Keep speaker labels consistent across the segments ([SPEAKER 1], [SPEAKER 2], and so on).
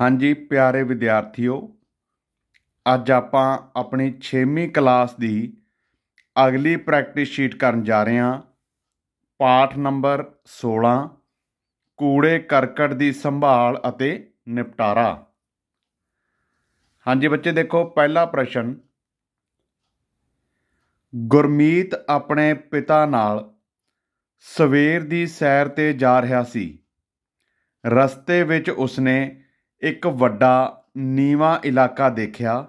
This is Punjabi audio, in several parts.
[SPEAKER 1] ਹਾਂਜੀ ਪਿਆਰੇ ਵਿਦਿਆਰਥੀਓ ਅੱਜ ਆਪਾਂ ਆਪਣੀ 6ਵੀਂ ਕਲਾਸ ਦੀ ਅਗਲੀ ਪ੍ਰੈਕਟਿਸ ਸ਼ੀਟ ਕਰਨ ਜਾ ਰਹੇ ਹਾਂ ਪਾਠ ਨੰਬਰ 16 ਕੂੜੇ ਕਰਕਟ ਦੀ ਸੰਭਾਲ ਅਤੇ ਨਿਪਟਾਰਾ ਹਾਂਜੀ ਬੱਚੇ ਦੇਖੋ ਪਹਿਲਾ ਪ੍ਰਸ਼ਨ ਗੁਰਮੀਤ ਆਪਣੇ ਪਿਤਾ ਨਾਲ ਸਵੇਰ ਦੀ ਸੈਰ ਤੇ ਜਾ ਰਿਹਾ ਸੀ ਰਸਤੇ ਵਿੱਚ ਉਸਨੇ ਇੱਕ ਵੱਡਾ ਨੀਵਾਂ ਇਲਾਕਾ ਦੇਖਿਆ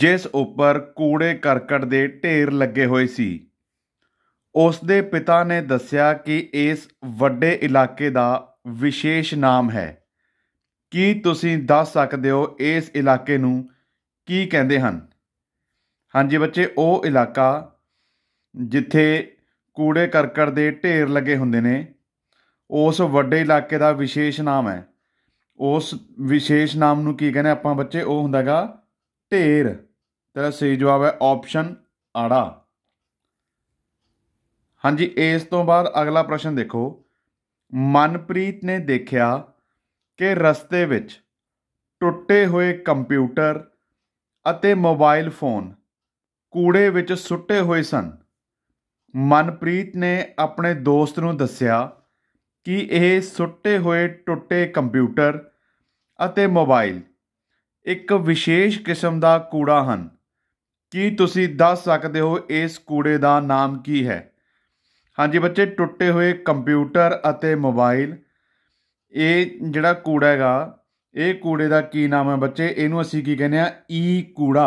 [SPEAKER 1] ਜਿਸ ਉੱਪਰ ਕੂੜੇ ਕਰਕਟ ਦੇ ਢੇਰ ਲੱਗੇ ਹੋਏ ਸੀ ਉਸ ਦੇ ਪਿਤਾ ਨੇ ਦੱਸਿਆ ਕਿ ਇਸ ਵੱਡੇ ਇਲਾਕੇ ਦਾ ਵਿਸ਼ੇਸ਼ ਨਾਮ ਹੈ ਕੀ ਤੁਸੀਂ ਦੱਸ ਸਕਦੇ ਹੋ ਇਸ ਇਲਾਕੇ ਨੂੰ ਕੀ ਕਹਿੰਦੇ ਹਨ ਹਾਂਜੀ ਬੱਚੇ ਉਹ ਇਲਾਕਾ ਜਿੱਥੇ ਕੂੜੇ ਕਰਕਟ ਦੇ ਢੇਰ ਲੱਗੇ ਹੁੰਦੇ ਨੇ ਉਸ ਵੱਡੇ ਇਲਾਕੇ ਦਾ ਵਿਸ਼ੇਸ਼ ਨਾਮ ਹੈ ਉਸ ਵਿਸ਼ੇਸ਼ ਨਾਮ ਨੂੰ ਕੀ ਕਹਿੰਦੇ ਆਪਾਂ ਬੱਚੇ ਉਹ ਹੁੰਦਾਗਾ ਢੇਰ ਤੇਰਾ ਸਹੀ ਜਵਾਬ ਹੈ ਆਪਸ਼ਨ ਆੜਾ ਹਾਂਜੀ ਇਸ ਤੋਂ ਬਾਅਦ ਅਗਲਾ ਪ੍ਰਸ਼ਨ ਦੇਖੋ ਮਨਪ੍ਰੀਤ ਨੇ ਦੇਖਿਆ ਕਿ ਰਸਤੇ ਵਿੱਚ ਟੁੱਟੇ ਹੋਏ ਕੰਪਿਊਟਰ ਅਤੇ ਮੋਬਾਈਲ ਫੋਨ ਕੂੜੇ ਵਿੱਚ ਸੁੱਟੇ ਹੋਏ ਸਨ ਮਨਪ੍ਰੀਤ ਨੇ ਆਪਣੇ ਦੋਸਤ ਨੂੰ ਦੱਸਿਆ ਕਿ ਇਹ ਸੁੱਟੇ ਹੋਏ ਟੁੱਟੇ ਕੰਪਿਊਟਰ ਅਤੇ ਮੋਬਾਈਲ ਇੱਕ ਵਿਸ਼ੇਸ਼ ਕਿਸਮ ਦਾ ਕੂੜਾ ਹਨ ਕੀ ਤੁਸੀਂ ਦੱਸ ਸਕਦੇ ਹੋ ਇਸ ਕੂੜੇ ਦਾ ਨਾਮ ਕੀ ਹੈ ਹਾਂਜੀ ਬੱਚੇ ਟੁੱਟੇ ਹੋਏ ਕੰਪਿਊਟਰ ਅਤੇ ਮੋਬਾਈਲ ਇਹ ਜਿਹੜਾ ਕੂੜਾ ਹੈਗਾ ਇਹ ਕੂੜੇ ਦਾ ਕੀ ਨਾਮ ਹੈ ਬੱਚੇ ਇਹਨੂੰ ਅਸੀਂ ਕੀ ਕਹਿੰਦੇ ਆ ਈ ਕੂੜਾ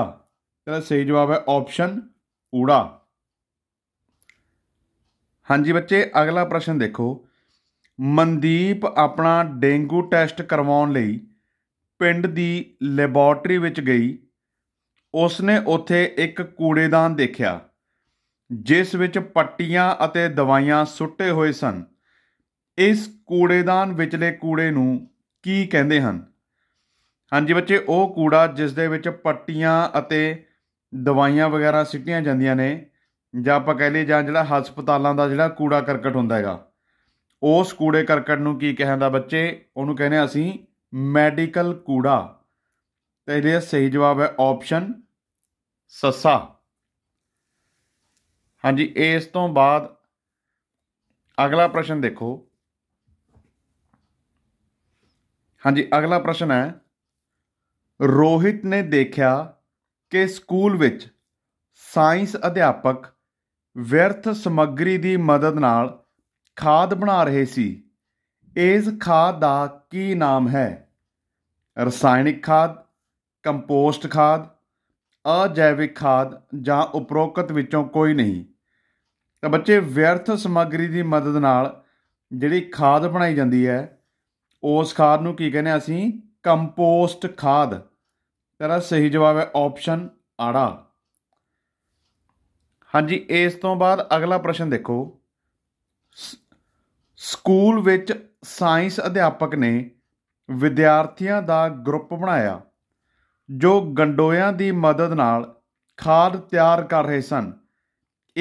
[SPEAKER 1] ਇਹਦਾ ਸਹੀ ਜਵਾਬ ਹੈ ਆਪਸ਼ਨ ਊੜਾ ਹਾਂਜੀ ਬੱਚੇ ਅਗਲਾ ਪ੍ਰਸ਼ਨ ਦੇਖੋ ਮਨਦੀਪ ਆਪਣਾ ਡੇਂਗੂ ਟੈਸਟ ਕਰਵਾਉਣ ਲਈ ਪਿੰਡ ਦੀ ਲੈਬੋਰਟਰੀ ਵਿੱਚ ਗਈ ਉਸਨੇ ਉੱਥੇ ਇੱਕ ਕੂੜੇਦਾਨ ਦੇਖਿਆ ਜਿਸ ਵਿੱਚ ਪੱਟੀਆਂ ਅਤੇ ਦਵਾਈਆਂ ਸੁੱਟੇ ਹੋਏ ਸਨ ਇਸ ਕੂੜੇਦਾਨ ਵਿਚਲੇ ਕੂੜੇ ਨੂੰ ਕੀ ਕਹਿੰਦੇ ਹਨ ਹਾਂਜੀ ਬੱਚੇ ਉਹ ਕੂੜਾ ਜਿਸ ਦੇ ਵਿੱਚ ਪੱਟੀਆਂ ਅਤੇ ਦਵਾਈਆਂ ਵਗੈਰਾ ਸਿੱਟੀਆਂ ਜਾਂਦੀਆਂ ਨੇ ਜਾਂ ਆਪਾਂ ਕਹਿ ਲਈਏ ਜਾਂ ਜਿਹੜਾ ਹਸਪਤਾਲਾਂ ਦਾ ਜਿਹੜਾ ਕੂੜਾ ਕਰਕਟ ਹੁੰਦਾ ਹੈਗਾ ਉਸ ਕੂੜੇ ਕਰਕਟ ਨੂੰ ਕੀ ਕਹਿੰਦਾ ਬੱਚੇ ਉਹਨੂੰ ਕਹਿੰਦੇ ਅਸੀਂ ਮੈਡੀਕਲ ਕੂੜਾ ਤੇ ਇਹਦੇ ਸਹੀ ਜਵਾਬ ਹੈ ਆਪਸ਼ਨ ਸੱਸਾ ਹਾਂਜੀ ਇਸ ਤੋਂ ਬਾਅਦ ਅਗਲਾ ਪ੍ਰਸ਼ਨ ਦੇਖੋ ਹਾਂਜੀ ਅਗਲਾ ਪ੍ਰਸ਼ਨ ਹੈ ਰੋਹਿਤ ਨੇ ਦੇਖਿਆ ਕਿ ਸਕੂਲ ਵਿੱਚ ਸਾਇੰਸ ਅਧਿਆਪਕ ਵਿਅਰਥ ਸਮੱਗਰੀ ਦੀ ਮਦਦ ਨਾਲ ਖਾਦ ਬਣਾ ਰਹੇ ਸੀ ਇਸ ਖਾਦ ਦਾ ਕੀ ਨਾਮ ਹੈ ਰਸਾਇਣਿਕ ਖਾਦ ਕੰਪੋਸਟ ਖਾਦ ਅਜੈਵਿਕ ਖਾਦ ਜਾਂ ਉਪਰੋਕਤ ਵਿੱਚੋਂ ਕੋਈ ਨਹੀਂ ਤਾਂ ਬੱਚੇ ਵਿਅਰਥ ਸਮੱਗਰੀ ਦੀ ਮਦਦ ਨਾਲ ਜਿਹੜੀ ਖਾਦ ਬਣਾਈ ਜਾਂਦੀ ਹੈ ਉਸ ਖਾਦ ਨੂੰ ਕੀ ਕਹਿੰਦੇ ਅਸੀਂ ਕੰਪੋਸਟ ਖਾਦ ਤੇਰਾ ਸਹੀ ਜਵਾਬ ਹੈ ਆਪਸ਼ਨ ਆੜਾ ਹਾਂਜੀ ਇਸ ਤੋਂ ਬਾਅਦ ਅਗਲਾ ਪ੍ਰਸ਼ਨ ਦੇਖੋ ਸਕੂਲ ਵਿੱਚ ਸਾਇੰਸ ਅਧਿਆਪਕ ਨੇ ਵਿਦਿਆਰਥੀਆਂ ਦਾ ਗਰੁੱਪ ਬਣਾਇਆ ਜੋ ਗੰਡੋਇਆਂ ਦੀ ਮਦਦ ਨਾਲ ਖਾਦ ਤਿਆਰ ਕਰ ਰਹੇ ਸਨ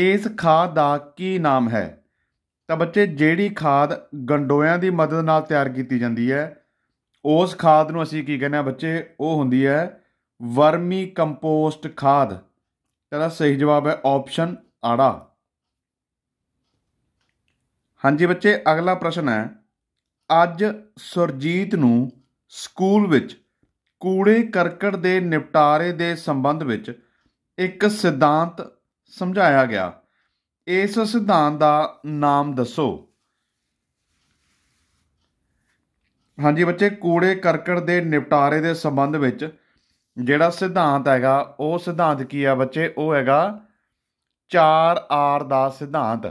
[SPEAKER 1] ਇਸ ਖਾਦ ਦਾ ਕੀ ਨਾਮ ਹੈ ਤਾਂ ਬੱਚੇ ਜਿਹੜੀ ਖਾਦ ਗੰਡੋਇਆਂ ਦੀ ਮਦਦ ਨਾਲ ਤਿਆਰ ਕੀਤੀ ਜਾਂਦੀ ਹੈ ਉਸ ਖਾਦ ਨੂੰ ਅਸੀਂ ਕੀ ਕਹਿੰਦੇ ਆ ਬੱਚੇ ਉਹ ਹੁੰਦੀ ਹੈ ਵਰਮੀ ਕੰਪੋਸਟ ਖਾਦ ਤਾਂ ਸਹੀ ਜਵਾਬ ਹੈ ਆਪਸ਼ਨ ਆੜਾ ਹਾਂਜੀ ਬੱਚੇ ਅਗਲਾ ਪ੍ਰਸ਼ਨ ਹੈ ਅੱਜ ਸੁਰਜੀਤ ਨੂੰ ਸਕੂਲ ਵਿੱਚ ਕੂੜੇ ਕਰਕਟ ਦੇ ਨਿਪਟਾਰੇ ਦੇ ਸੰਬੰਧ ਵਿੱਚ ਇੱਕ ਸਿਧਾਂਤ ਸਮਝਾਇਆ ਗਿਆ ਇਸ ਸਿਧਾਂਤ ਦਾ ਨਾਮ ਦੱਸੋ ਹਾਂਜੀ ਬੱਚੇ ਕੂੜੇ ਕਰਕਟ ਦੇ ਨਿਪਟਾਰੇ ਦੇ ਸੰਬੰਧ ਵਿੱਚ ਜਿਹੜਾ ਸਿਧਾਂਤ ਹੈਗਾ ਉਹ ਸਿਧਾਂਤ ਕੀ ਆ ਬੱਚੇ ਉਹ ਹੈਗਾ 4R ਦਾ ਸਿਧਾਂਤ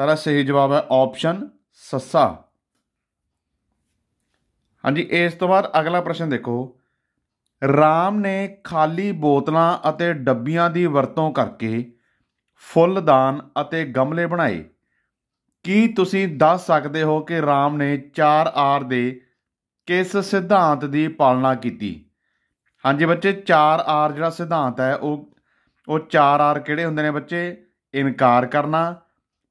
[SPEAKER 1] ਸਾਰਾ ਸਹੀ ਜਵਾਬ ਹੈ ਆਪਸ਼ਨ ਸੱਸਾ ਹਾਂਜੀ ਇਸ ਤੋਂ ਬਾਅਦ ਅਗਲਾ ਪ੍ਰਸ਼ਨ ਦੇਖੋ ਰਾਮ ਨੇ ਖਾਲੀ ਬੋਤਲਾਂ ਅਤੇ ਡੱਬੀਆਂ ਦੀ ਵਰਤੋਂ ਕਰਕੇ ਫੁੱਲਦਾਨ ਅਤੇ ਗਮਲੇ ਬਣਾਏ ਕੀ ਤੁਸੀਂ ਦੱਸ ਸਕਦੇ ਹੋ ਕਿ ਰਾਮ ਨੇ 4R ਦੇ ਕਿਸ ਸਿਧਾਂਤ ਦੀ ਪਾਲਣਾ ਕੀਤੀ ਹਾਂਜੀ ਬੱਚੇ 4R ਜਿਹੜਾ ਸਿਧਾਂਤ ਹੈ ਉਹ ਉਹ 4R ਕਿਹੜੇ ਹੁੰਦੇ ਨੇ ਬੱਚੇ ਇਨਕਾਰ ਕਰਨਾ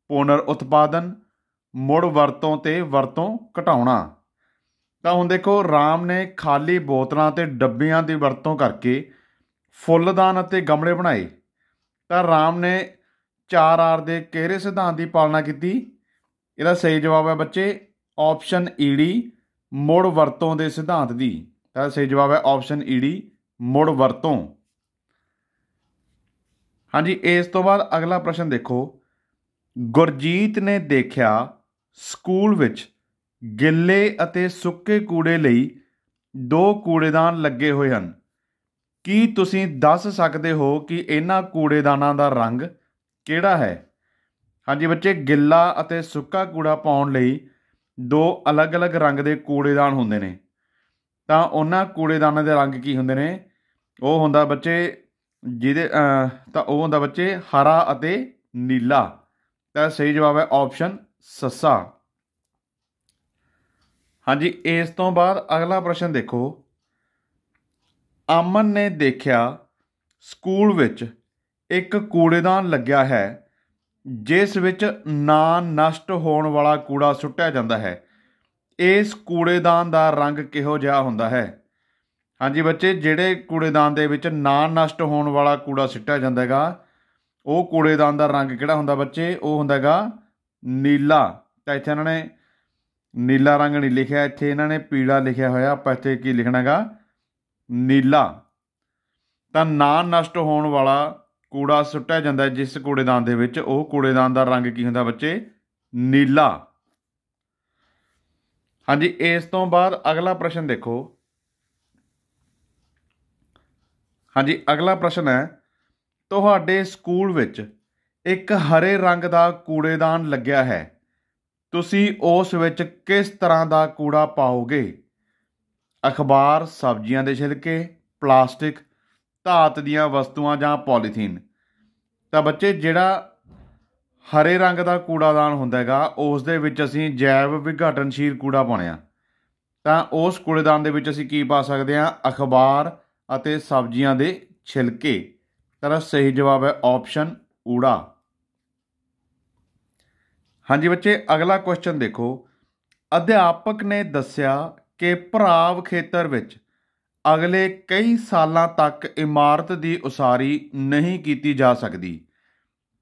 [SPEAKER 1] ਪੁਨਰ ਉਤਪਾਦਨ ਮੁੜ ਵਰਤੋਂ ਤੇ ਵਰਤੋਂ ਘਟਾਉਣਾ ਤਾਂ ਹੁਣ ਦੇਖੋ RAM ਨੇ ਖਾਲੀ ਬੋਤਲਾਂ ਤੇ ਡੱਬਿਆਂ ਦੀ ਵਰਤੋਂ ਕਰਕੇ ਫੁੱਲਦਾਨ ਅਤੇ ਗਮਲੇ ਬਣਾਏ ਤਾਂ RAM ਨੇ 4R ਦੇ ਕਿਹੜੇ ਸਿਧਾਂਤ ਦੀ ਪਾਲਣਾ ਕੀਤੀ ਇਹਦਾ ਸਹੀ ਜਵਾਬ ਹੈ ਬੱਚੇ ਆਪਸ਼ਨ ਈਡੀ ਮੁੜ ਵਰਤੋਂ ਦੇ ਸਿਧਾਂਤ ਦੀ ਤਾਂ ਸਹੀ ਜਵਾਬ ਹੈ ਆਪਸ਼ਨ ਈਡੀ ਮੁੜ ਵਰਤੋਂ ਹਾਂਜੀ ਇਸ ਤੋਂ ਬਾਅਦ ਅਗਲਾ ਪ੍ਰਸ਼ਨ ਦੇਖੋ ਗੁਰਜੀਤ ਨੇ ਦੇਖਿਆ ਸਕੂਲ ਵਿੱਚ ਗਿੱਲੇ ਅਤੇ ਸੁੱਕੇ ਕੂੜੇ ਲਈ ਦੋ ਕੂੜੇਦਾਨ ਲੱਗੇ ਹੋਏ ਹਨ ਕੀ ਤੁਸੀਂ ਦੱਸ ਸਕਦੇ ਹੋ ਕਿ ਇਹਨਾਂ ਕੂੜੇਦਾਨਾਂ ਦਾ ਰੰਗ ਕਿਹੜਾ ਹੈ ਹਾਂਜੀ ਬੱਚੇ ਗਿੱਲਾ ਅਤੇ ਸੁੱਕਾ ਕੂੜਾ ਪਾਉਣ ਲਈ ਦੋ ਅਲੱਗ-ਅਲੱਗ ਰੰਗ ਦੇ ਕੂੜੇਦਾਨ ਹੁੰਦੇ ਨੇ ਤਾਂ ਉਹਨਾਂ ਕੂੜੇਦਾਨਾਂ ਦੇ ਰੰਗ ਕੀ ਹੁੰਦੇ ਨੇ ਉਹ ਹੁੰਦਾ ਬੱਚੇ ਜਿਹਦੇ ਤਾਂ ਉਹ ਹੁੰਦਾ ਬੱਚੇ ਹਰਾ ਅਤੇ ਨੀਲਾ ਤਾਂ ਸਹੀ ਜਵਾਬ ਹੈ ਆਪਸ਼ਨ ਸੱਸਾ ਹਾਂਜੀ ਇਸ ਤੋਂ ਬਾਅਦ ਅਗਲਾ ਪ੍ਰਸ਼ਨ ਦੇਖੋ ਅਮਨ ਨੇ ਦੇਖਿਆ ਸਕੂਲ ਵਿੱਚ ਇੱਕ ਕੂੜੇਦਾਨ ਲੱਗਿਆ ਹੈ ਜਿਸ ਵਿੱਚ ਨਾ ਨਸ਼ਟ ਹੋਣ ਵਾਲਾ ਕੂੜਾ ਸੁੱਟਿਆ ਜਾਂਦਾ ਹੈ ਇਸ ਕੂੜੇਦਾਨ ਦਾ ਰੰਗ ਕਿਹੋ ਜਿਹਾ ਹੁੰਦਾ ਹੈ ਹਾਂਜੀ ਬੱਚੇ ਜਿਹੜੇ ਕੂੜੇਦਾਨ ਦੇ ਵਿੱਚ ਨਾ ਨਸ਼ਟ ਹੋਣ ਵਾਲਾ ਕੂੜਾ ਸਿੱਟਿਆ ਜਾਂਦਾ ਹੈਗਾ ਉਹ ਕੂੜੇਦਾਨ ਦਾ ਰੰਗ ਕਿਹੜਾ ਹੁੰਦਾ ਬੱਚੇ ਉਹ ਹੁੰਦਾਗਾ ਨੀਲਾ ਤਾਂ ਇੱਥੇ ਇਹਨਾਂ ਨੇ ਨੀਲਾ ਰੰਗ ਨਹੀਂ ਲਿਖਿਆ ਇੱਥੇ ਇਹਨਾਂ ਨੇ ਪੀਲਾ ਲਿਖਿਆ ਹੋਇਆ ਆਪਾਂ ਇੱਥੇ ਕੀ ਲਿਖਣਾਗਾ ਨੀਲਾ ਤਾਂ ਨਾ ਨਸ਼ਟ ਹੋਣ ਵਾਲਾ ਕੂੜਾ ਸੁੱਟਿਆ ਜਾਂਦਾ ਜਿਸ ਕੂੜੇਦਾਨ ਦੇ ਵਿੱਚ ਉਹ ਕੂੜੇਦਾਨ ਦਾ ਰੰਗ ਕੀ ਹੁੰਦਾ ਬੱਚੇ ਨੀਲਾ ਹਾਂਜੀ ਇਸ ਤੋਂ ਬਾਅਦ ਅਗਲਾ ਪ੍ਰਸ਼ਨ ਦੇਖੋ ਹਾਂਜੀ ਅਗਲਾ ਪ੍ਰਸ਼ਨ ਹੈ ਤੁਹਾਡੇ ਸਕੂਲ ਵਿੱਚ ਇੱਕ ਹਰੇ ਰੰਗ ਦਾ ਕੂੜੇਦਾਨ ਲੱਗਿਆ ਹੈ ਤੁਸੀਂ ਉਸ ਵਿੱਚ ਕਿਸ ਤਰ੍ਹਾਂ ਦਾ ਕੂੜਾ ਪਾਓਗੇ ਅਖਬਾਰ ਸਬਜ਼ੀਆਂ ਦੇ ਛਿਲਕੇ ਪਲਾਸਟਿਕ ਧਾਤ ਦੀਆਂ ਵਸਤੂਆਂ ਜਾਂ ਪੋਲੀਥੀਨ ਤਾਂ ਬੱਚੇ ਜਿਹੜਾ ਹਰੇ ਰੰਗ ਦਾ ਕੂੜਾਦਾਨ ਹੁੰਦਾ ਹੈਗਾ ਉਸ ਦੇ ਵਿੱਚ ਅਸੀਂ ਜੈਵ ਵਿਘਟਨਸ਼ੀਲ ਕੂੜਾ ਪਾਉਣਿਆ ਤਾਂ ਉਸ ਕੂੜੇਦਾਨ ਦੇ ਵਿੱਚ ਅਸੀਂ ਕੀ ਪਾ ਸਕਦੇ ਹਾਂ ਅਖਬਾਰ ਅਤੇ ਸਬਜ਼ੀਆਂ ਦੇ ਛਿਲਕੇ ਤਰਾ ਸਹੀ ਜਵਾਬ ਹੈ ਆਪਸ਼ਨ ਊੜਾ ਹਾਂਜੀ ਬੱਚੇ ਅਗਲਾ ਕੁਐਸਚਨ ਦੇਖੋ ਅਧਿਆਪਕ ਨੇ ਦੱਸਿਆ ਕਿ ਭਰਾਵ ਖੇਤਰ ਵਿੱਚ ਅਗਲੇ ਕਈ ਸਾਲਾਂ ਤੱਕ ਇਮਾਰਤ ਦੀ ਉਸਾਰੀ ਨਹੀਂ ਕੀਤੀ ਜਾ ਸਕਦੀ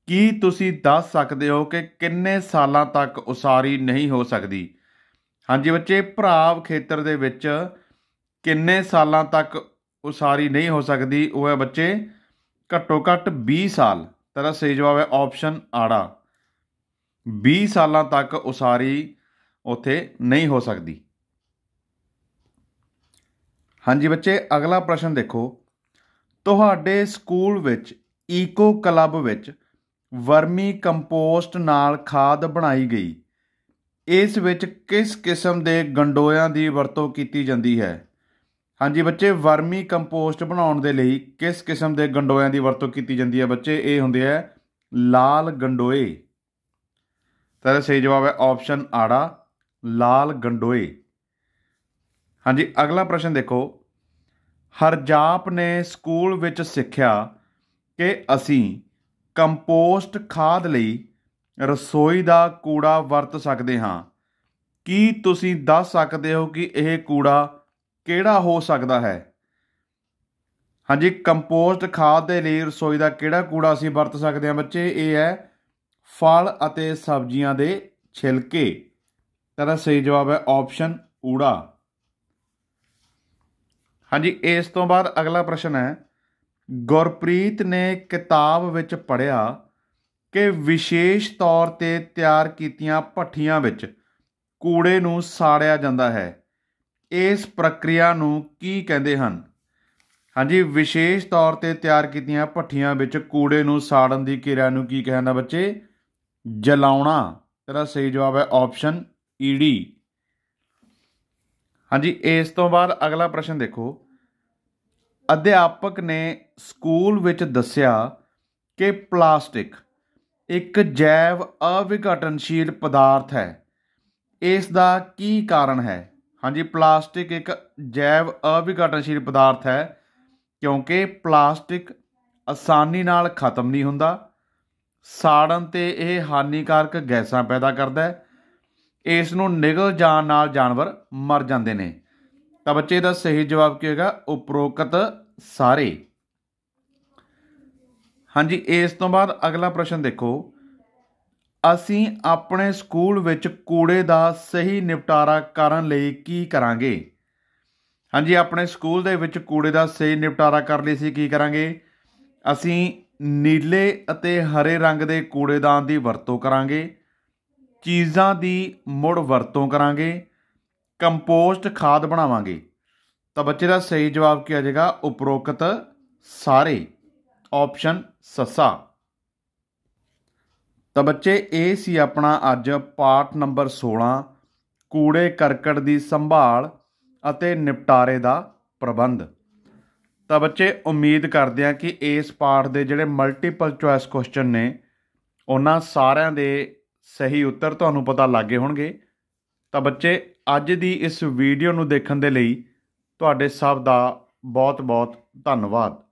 [SPEAKER 1] ਕੀ ਤੁਸੀਂ ਦੱਸ ਸਕਦੇ ਹੋ ਕਿ ਕਿੰਨੇ ਸਾਲਾਂ ਤੱਕ ਉਸਾਰੀ ਨਹੀਂ ਹੋ ਸਕਦੀ ਹਾਂਜੀ ਬੱਚੇ ਭਰਾਵ ਖੇਤਰ ਦੇ ਵਿੱਚ ਕਿੰਨੇ ਸਾਲਾਂ ਤੱਕ ਉਸਾਰੀ ਨਹੀਂ ਹੋ ਸਕਦੀ ਉਹ ਹੈ ਬੱਚੇ ਘੱਟੋ ਘੱਟ 20 ਸਾਲ ਤੇਰਾ ਸਹੀ ਜਵਾਬ ਹੈ ਆਪਸ਼ਨ ਆੜਾ 20 ਸਾਲਾਂ ਤੱਕ ਉਸਾਰੀ ਉਥੇ ਨਹੀਂ ਹੋ ਸਕਦੀ ਹਾਂਜੀ ਬੱਚੇ ਅਗਲਾ ਪ੍ਰਸ਼ਨ ਦੇਖੋ ਤੁਹਾਡੇ ਸਕੂਲ ਵਿੱਚ ਈਕੋ ਕਲੱਬ ਵਿੱਚ ਵਰਮੀ ਕੰਪੋਸਟ ਨਾਲ ਖਾਦ ਬਣਾਈ ਗਈ ਇਸ ਵਿੱਚ ਕਿਸ ਕਿਸਮ ਦੇ ਗੰਡੋਇਆਂ ਦੀ ਵਰਤੋਂ ਕੀਤੀ ਜਾਂਦੀ ਹੈ ਹਾਂਜੀ ਬੱਚੇ ਵਰਮੀ ਕੰਪੋਸਟ ਬਣਾਉਣ ਦੇ ਲਈ ਕਿਸ ਕਿਸਮ ਦੇ ਗੰਡੋਇਆਂ ਦੀ ਵਰਤੋਂ ਕੀਤੀ ਜਾਂਦੀ ਹੈ ਬੱਚੇ ਇਹ ਹੁੰਦੇ ਆ ਲਾਲ ਗੰਡੋਏ ਤਾਂ ਸਹੀ ਜਵਾਬ ਹੈ ਆਪਸ਼ਨ ਆੜਾ ਲਾਲ ਗੰਡੋਏ ਹਾਂਜੀ ਅਗਲਾ ਪ੍ਰਸ਼ਨ ਦੇਖੋ ਹਰਜਾਪ ਨੇ ਸਕੂਲ ਵਿੱਚ ਸਿੱਖਿਆ ਕਿ ਅਸੀਂ ਕੰਪੋਸਟ ਖਾਦ ਲਈ ਰਸੋਈ ਦਾ ਕੂੜਾ ਵਰਤ ਸਕਦੇ ਹਾਂ ਕੀ ਤੁਸੀਂ ਦੱਸ ਸਕਦੇ ਹੋ ਕਿ ਇਹ ਕੂੜਾ ਕਿਹੜਾ ਹੋ ਸਕਦਾ ਹੈ ਹਾਂਜੀ ਕੰਪੋਸਟ ਖਾਦ ਦੇ ਲਈ ਰਸੋਈ ਦਾ ਕਿਹੜਾ ਕੂੜਾ ਅਸੀਂ ਵਰਤ ਸਕਦੇ ਹਾਂ ਬੱਚੇ ਇਹ ਹੈ ਫਲ ਅਤੇ ਸਬਜ਼ੀਆਂ ਦੇ ਛਿਲਕੇ ਤਾਂ ਸਹੀ ਜਵਾਬ ਹੈ ਆਪਸ਼ਨ ਊੜਾ ਹਾਂਜੀ ਇਸ ਤੋਂ ਬਾਅਦ ਅਗਲਾ ਪ੍ਰਸ਼ਨ ਹੈ ਗੁਰਪ੍ਰੀਤ ਨੇ ਕਿਤਾਬ ਵਿੱਚ ਪੜ੍ਹਿਆ ਕਿ ਵਿਸ਼ੇਸ਼ ਤੌਰ ਤੇ ਤਿਆਰ ਕੀਤੀਆਂ ਭੱਠੀਆਂ ਵਿੱਚ ਕੂੜੇ ਨੂੰ ਸਾੜਿਆ ਜਾਂਦਾ ਹੈ ਇਸ ਪ੍ਰਕਿਰਿਆ ਨੂੰ ਕੀ ਕਹਿੰਦੇ ਹਨ ਹਾਂਜੀ ਵਿਸ਼ੇਸ਼ ਤੌਰ ਤੇ ਤਿਆਰ ਕੀਤੀਆਂ ਭੱਠੀਆਂ ਵਿੱਚ ਕੂੜੇ ਨੂੰ ਸਾੜਨ ਦੀ ਕਿਰਿਆ ਨੂੰ ਕੀ ਕਹਿੰਦਾ ਬੱਚੇ ਜਲਾਉਣਾ ਤੇਰਾ ਸਹੀ ਜਵਾਬ ਹੈ ਆਪਸ਼ਨ ਈਡੀ ਹਾਂਜੀ ਇਸ ਤੋਂ ਬਾਅਦ ਅਗਲਾ ਪ੍ਰਸ਼ਨ ਦੇਖੋ ਅਧਿਆਪਕ ਨੇ ਸਕੂਲ ਵਿੱਚ ਦੱਸਿਆ ਕਿ ਪਲਾਸਟਿਕ ਇੱਕ ਜੈਵ ਅਵਿਘਟਨਸ਼ੀਲ ਪਦਾਰਥ ਹੈ ਇਸ ਦਾ ਕੀ ਕਾਰਨ ਹੈ ਹਾਂਜੀ ਪਲਾਸਟਿਕ ਇੱਕ ਜੈਵ ਅਵਿਘਟਨਸ਼ੀਲ ਪਦਾਰਥ ਹੈ ਕਿਉਂਕਿ ਪਲਾਸਟਿਕ ਆਸਾਨੀ ਨਾਲ ਖਤਮ ਨਹੀਂ ਹੁੰਦਾ ਸਾੜਨ ਤੇ ਇਹ ਹਾਨੀਕਾਰਕ ਗੈਸਾਂ ਪੈਦਾ ਕਰਦਾ ਹੈ ਇਸ ਨੂੰ ਨਿਗਲ ਜਾਣ ਨਾਲ ਜਾਨਵਰ ਮਰ ਜਾਂਦੇ ਨੇ ਤਾਂ ਬੱਚੇ ਦਾ ਸਹੀ ਜਵਾਬ ਕੀ ਹੋਏਗਾ ਉਪਰੋਕਤ ਸਾਰੇ ਹਾਂਜੀ ਇਸ ਤੋਂ ਬਾਅਦ ਅਗਲਾ ਪ੍ਰਸ਼ਨ ਦੇਖੋ ਅਸੀਂ ਆਪਣੇ ਸਕੂਲ ਵਿੱਚ ਕੂੜੇ ਦਾ ਸਹੀ ਨਿਪਟਾਰਾ ਕਰਨ ਲਈ ਕੀ ਕਰਾਂਗੇ ਹਾਂਜੀ ਆਪਣੇ ਸਕੂਲ ਦੇ ਵਿੱਚ ਕੂੜੇ ਦਾ ਸਹੀ ਨਿਪਟਾਰਾ ਕਰਨ ਲਈ ਅਸੀਂ ਕੀ ਕਰਾਂਗੇ ਅਸੀਂ ਨੀਲੇ ਅਤੇ ਹਰੇ ਰੰਗ ਦੇ ਕੂੜੇਦਾਨ ਦੀ ਵਰਤੋਂ ਕਰਾਂਗੇ ਚੀਜ਼ਾਂ ਦੀ ਮੁੜ ਵਰਤੋਂ ਕਰਾਂਗੇ ਕੰਪੋਸਟ ਖਾਦ ਬਣਾਵਾਂਗੇ ਤਾਂ ਬੱਚੇ ਦਾ ਸਹੀ ਜਵਾਬ ਕੀ ਆ ਜਾਏਗਾ ਉਪਰੋਕਤ ਸਾਰੇ ਆਪਸ਼ਨ ਸੱਸਾ ਤਾਂ ਬੱਚੇ ਇਹ ਸੀ ਆਪਣਾ ਅੱਜ ਪਾਠ ਨੰਬਰ 16 ਕੂੜੇ ਕਰਕਟ ਦੀ ਸੰਭਾਲ ਅਤੇ ਨਿਪਟਾਰੇ ਦਾ ਪ੍ਰਬੰਧ ਤਾਂ ਬੱਚੇ ਉਮੀਦ ਕਰਦੇ ਆ ਕਿ ਇਸ ਪਾਠ ਦੇ ਜਿਹੜੇ ਮਲਟੀਪਲ ਚੁਆਇਸ ਕੁਐਸਚਨ ਨੇ ਉਹਨਾਂ ਸਾਰਿਆਂ ਦੇ ਸਹੀ ਉੱਤਰ ਤੁਹਾਨੂੰ ਪਤਾ ਲੱਗੇ ਹੋਣਗੇ ਤਾਂ ਬੱਚੇ ਅੱਜ ਦੀ ਇਸ ਵੀਡੀਓ ਨੂੰ ਦੇਖਣ ਦੇ ਲਈ ਤੁਹਾਡੇ ਸਭ ਦਾ ਬਹੁਤ-ਬਹੁਤ ਧੰਨਵਾਦ